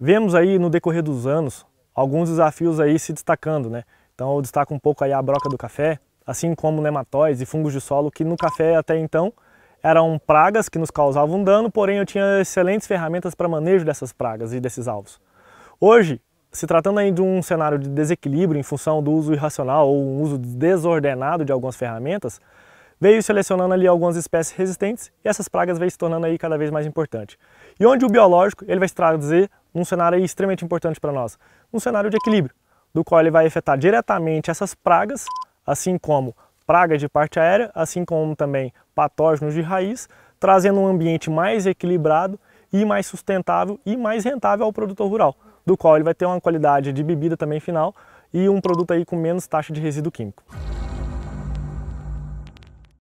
Vemos aí no decorrer dos anos alguns desafios aí se destacando, né? Então eu destaco um pouco aí a broca do café, assim como nematóides e fungos de solo que no café até então eram pragas que nos causavam dano, porém eu tinha excelentes ferramentas para manejo dessas pragas e desses alvos. Hoje, se tratando aí de um cenário de desequilíbrio em função do uso irracional ou um uso desordenado de algumas ferramentas, veio selecionando ali algumas espécies resistentes e essas pragas vêm se tornando aí cada vez mais importante. E onde o biológico ele vai se trazer num cenário extremamente importante para nós, um cenário de equilíbrio, do qual ele vai afetar diretamente essas pragas, assim como pragas de parte aérea, assim como também patógenos de raiz, trazendo um ambiente mais equilibrado e mais sustentável e mais rentável ao produtor rural, do qual ele vai ter uma qualidade de bebida também final e um produto aí com menos taxa de resíduo químico.